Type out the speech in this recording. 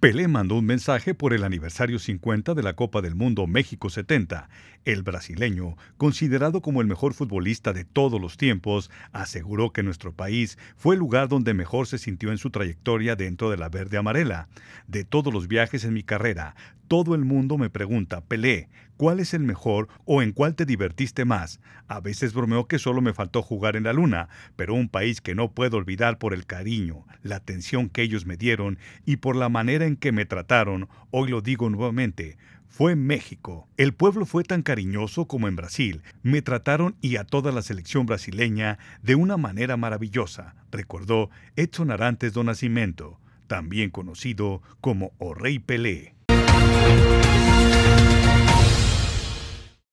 Pelé mandó un mensaje por el aniversario 50 de la Copa del Mundo México 70. El brasileño, considerado como el mejor futbolista de todos los tiempos, aseguró que nuestro país fue el lugar donde mejor se sintió en su trayectoria dentro de la verde amarela. De todos los viajes en mi carrera, todo el mundo me pregunta, Pelé, ¿cuál es el mejor o en cuál te divertiste más? A veces bromeo que solo me faltó jugar en la luna, pero un país que no puedo olvidar por el cariño, la atención que ellos me dieron y por la manera en que me trataron, hoy lo digo nuevamente, fue México. El pueblo fue tan cariñoso como en Brasil. Me trataron y a toda la selección brasileña de una manera maravillosa, recordó Edson Arantes do Nascimento, también conocido como O Rey Pelé. Bye.